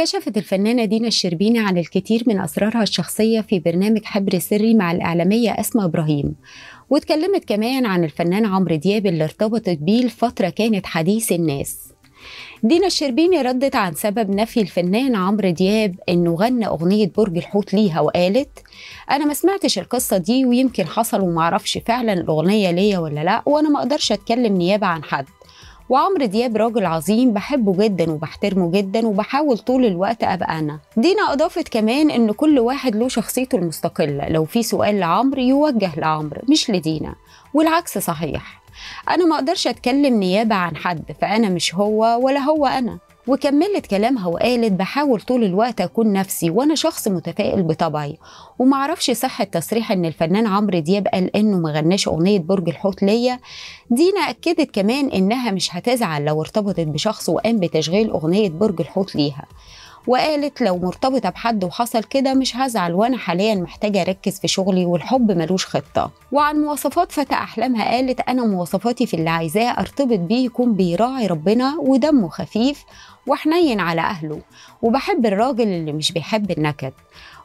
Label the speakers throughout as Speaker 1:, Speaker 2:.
Speaker 1: كشفت الفنانة دينا الشربيني عن الكثير من أسرارها الشخصية في برنامج حبر سري مع الإعلامية أسماء إبراهيم واتكلمت كمان عن الفنان عمرو دياب اللي ارتبطت بيه لفترة كانت حديث الناس دينا الشربيني ردت عن سبب نفي الفنان عمرو دياب انه غنى اغنيه برج الحوت ليها وقالت انا ما سمعتش القصه دي ويمكن حصل ومعرفش فعلا الاغنيه ليا ولا لا وانا ما اقدرش اتكلم نيابه عن حد وعمرو دياب راجل عظيم بحبه جدا وبحترمه جدا وبحاول طول الوقت ابقى انا دينا اضافت كمان ان كل واحد له شخصيته المستقله لو في سؤال لعمرو يوجه لعمرو مش لدينا والعكس صحيح انا ما اقدرش اتكلم نيابه عن حد فانا مش هو ولا هو انا وكملت كلامها وقالت بحاول طول الوقت أكون نفسي وأنا شخص متفائل بطبعي ومعرفش صحه تصريح إن الفنان عمرو دياب قال إنه مغناش أغنية برج الحوت ليا دينا أكدت كمان إنها مش هتزعل لو ارتبطت بشخص وقام بتشغيل أغنية برج الحوت ليها وقالت لو مرتبطة بحد وحصل كده مش هزعل وأنا حاليا محتاجة أركز في شغلي والحب ملوش خطة وعن مواصفات فتى أحلامها قالت أنا مواصفاتي في اللي عايزاه أرتبط بيه يكون بيراعي ربنا ودمه خفيف وحنين على أهله وبحب الراجل اللي مش بيحب النكد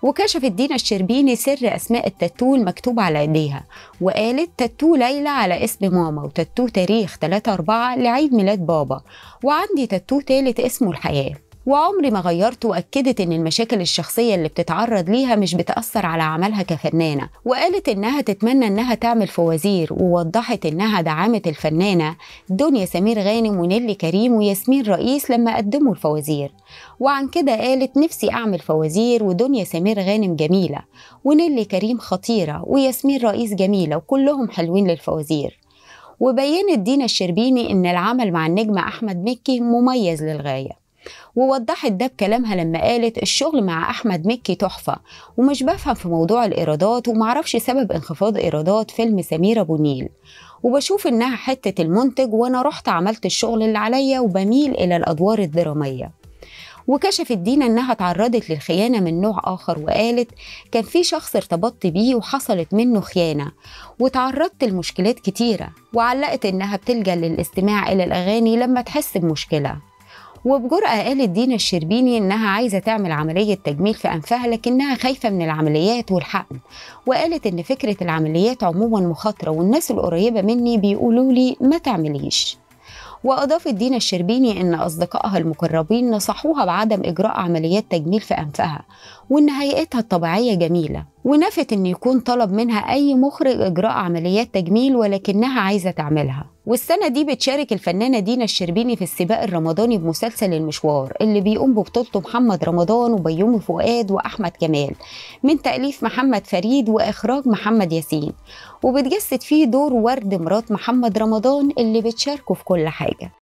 Speaker 1: وكشفت دينا الشربيني سر أسماء التاتو المكتوب على إيديها وقالت تاتو ليلى على اسم ماما وتاتو تاريخ 3 4 لعيد ميلاد بابا وعندي تاتو تالت اسمه الحياة وعمري ما غيرت واكدت ان المشاكل الشخصيه اللي بتتعرض ليها مش بتاثر على عملها كفنانه وقالت انها تتمنى انها تعمل فوازير ووضحت انها دعمت الفنانه دنيا سمير غانم ونيلي كريم وياسمين رئيس لما قدموا الفوازير وعن كده قالت نفسي اعمل فوازير ودنيا سمير غانم جميله ونيلي كريم خطيره وياسمين رئيس جميله وكلهم حلوين للفوازير وبينت دينا الشربيني ان العمل مع النجم احمد مكي مميز للغايه ووضحت ده بكلامها لما قالت الشغل مع أحمد مكي تحفة ومش بفهم في موضوع الإيرادات ومعرفش سبب انخفاض إيرادات فيلم سميرة بونيل وبشوف إنها حتة المنتج وأنا رحت عملت الشغل اللي عليا وبميل إلى الأدوار الدرامية وكشفت دينا انها تعرضت للخيانه من نوع اخر وقالت كان في شخص ارتبطت بيه وحصلت منه خيانه وتعرضت لمشكلات كتيره وعلقت انها بتلجا للاستماع الى الاغاني لما تحس بمشكله وبجرأة قالت دينا الشربيني إنها عايزة تعمل عملية تجميل في أنفها لكنها خايفة من العمليات والحقن وقالت إن فكرة العمليات عموما مخاطرة والناس القريبة مني بيقولوا لي ما تعمليش وأضافت دينا الشربيني إن أصدقائها المقربين نصحوها بعدم إجراء عمليات تجميل في أنفها وإن هيئتها الطبيعية جميلة ونفت أن يكون طلب منها أي مخرج إجراء عمليات تجميل ولكنها عايزة تعملها والسنة دي بتشارك الفنانة دينا الشربيني في السباق الرمضاني بمسلسل المشوار اللي بيقوم ببطولته محمد رمضان وبيومي فؤاد وأحمد كمال من تأليف محمد فريد وإخراج محمد ياسين وبتجسد فيه دور ورد مرات محمد رمضان اللي بتشاركه في كل حاجة